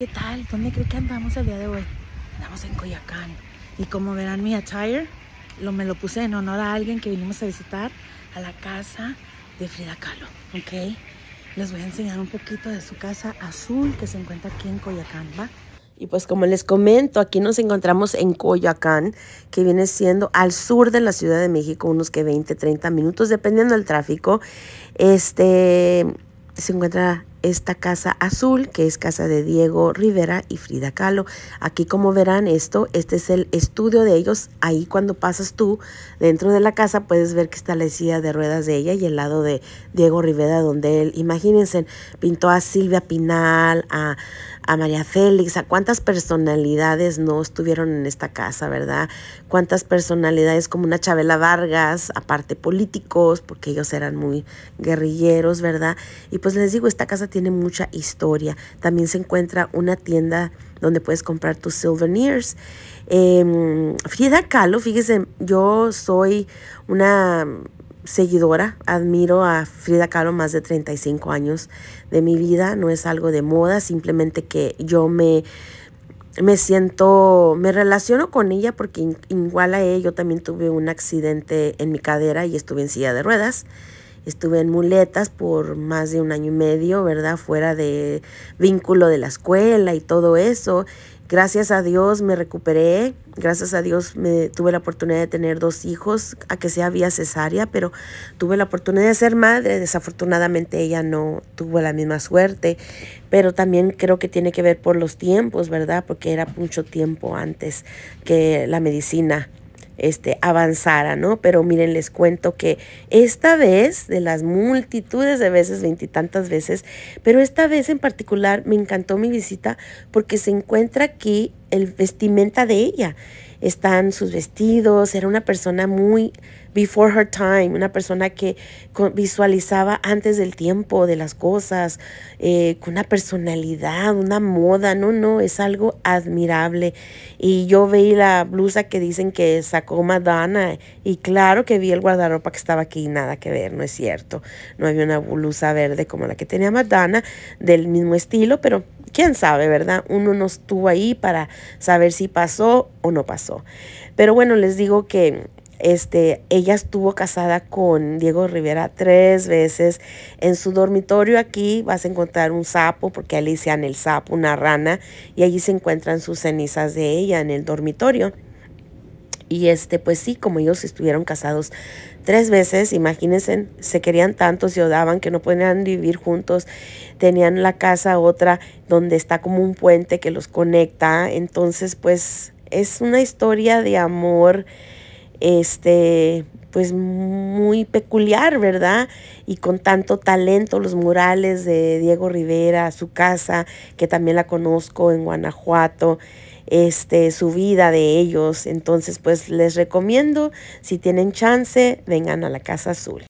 ¿Qué tal? ¿Dónde creo que andamos el día de hoy? Andamos en Coyacán. Y como verán mi attire, lo, me lo puse en honor a alguien que vinimos a visitar a la casa de Frida Kahlo. ¿Ok? Les voy a enseñar un poquito de su casa azul que se encuentra aquí en Coyacán, ¿va? Y pues como les comento, aquí nos encontramos en Coyoacán, que viene siendo al sur de la Ciudad de México, unos que 20, 30 minutos, dependiendo del tráfico. Este, se encuentra esta casa azul, que es casa de Diego Rivera y Frida Kahlo. Aquí como verán esto, este es el estudio de ellos. Ahí cuando pasas tú dentro de la casa puedes ver que está la silla de ruedas de ella y el lado de Diego Rivera donde él, imagínense, pintó a Silvia Pinal, a, a María Félix, a cuántas personalidades no estuvieron en esta casa, ¿verdad? Cuántas personalidades como una Chabela Vargas, aparte políticos, porque ellos eran muy guerrilleros, ¿verdad? Y pues les digo, esta casa tiene mucha historia. También se encuentra una tienda donde puedes comprar tus souvenirs. Em, Frida Kahlo, fíjese, yo soy una seguidora, admiro a Frida Kahlo más de 35 años de mi vida, no es algo de moda, simplemente que yo me, me siento, me relaciono con ella porque igual a ella yo también tuve un accidente en mi cadera y estuve en silla de ruedas. Estuve en muletas por más de un año y medio, ¿verdad? Fuera de vínculo de la escuela y todo eso. Gracias a Dios me recuperé, gracias a Dios me tuve la oportunidad de tener dos hijos, a que sea vía cesárea, pero tuve la oportunidad de ser madre. Desafortunadamente ella no tuvo la misma suerte, pero también creo que tiene que ver por los tiempos, ¿verdad? Porque era mucho tiempo antes que la medicina este, avanzara, ¿no? Pero miren, les cuento que esta vez, de las multitudes de veces, veintitantas veces, pero esta vez en particular me encantó mi visita porque se encuentra aquí el vestimenta de ella están sus vestidos, era una persona muy before her time, una persona que visualizaba antes del tiempo de las cosas, eh, con una personalidad, una moda, no, no, es algo admirable. Y yo vi la blusa que dicen que sacó Madonna y claro que vi el guardarropa que estaba aquí, nada que ver, no es cierto, no había una blusa verde como la que tenía Madonna del mismo estilo, pero quién sabe, ¿verdad? Uno no estuvo ahí para saber si pasó o no pasó. Pero bueno, les digo que este, ella estuvo casada con Diego Rivera tres veces. En su dormitorio aquí vas a encontrar un sapo, porque Alicia en el sapo, una rana, y allí se encuentran sus cenizas de ella en el dormitorio. Y este, pues sí, como ellos estuvieron casados tres veces, imagínense, se querían tanto, se odaban que no podían vivir juntos, tenían la casa otra donde está como un puente que los conecta, entonces pues es una historia de amor, este, pues muy peculiar, ¿verdad? Y con tanto talento, los murales de Diego Rivera, su casa, que también la conozco en Guanajuato, este, su vida de ellos. Entonces, pues les recomiendo, si tienen chance, vengan a la Casa Azul.